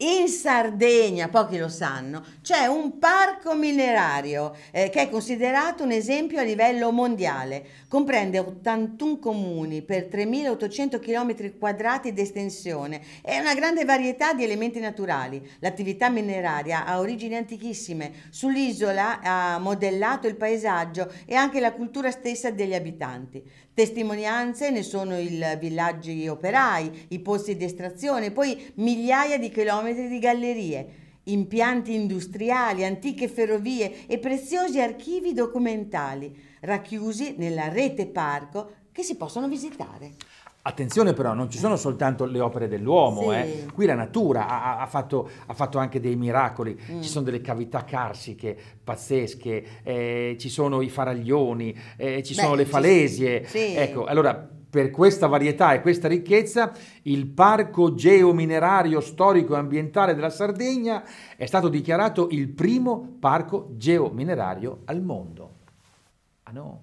In Sardegna, pochi lo sanno, c'è un parco minerario eh, che è considerato un esempio a livello mondiale. Comprende 81 comuni per 3.800 km quadrati di estensione e una grande varietà di elementi naturali. L'attività mineraria ha origini antichissime. Sull'isola ha modellato il paesaggio e anche la cultura stessa degli abitanti. Testimonianze ne sono i villaggi operai, i posti di estrazione, poi migliaia di chilometri chilometri di gallerie, impianti industriali, antiche ferrovie e preziosi archivi documentali, racchiusi nella rete parco che si possono visitare. Attenzione però, non ci sono soltanto le opere dell'uomo, sì. eh. qui la natura ha, ha, fatto, ha, fatto, anche dei miracoli, mm. ci sono delle cavità carsiche pazzesche, eh, ci sono i faraglioni, eh, ci Beh, sono le falesie, sì. Sì. ecco, allora per questa varietà e questa ricchezza il Parco Geominerario Storico e Ambientale della Sardegna è stato dichiarato il primo parco geominerario al mondo. Ah no!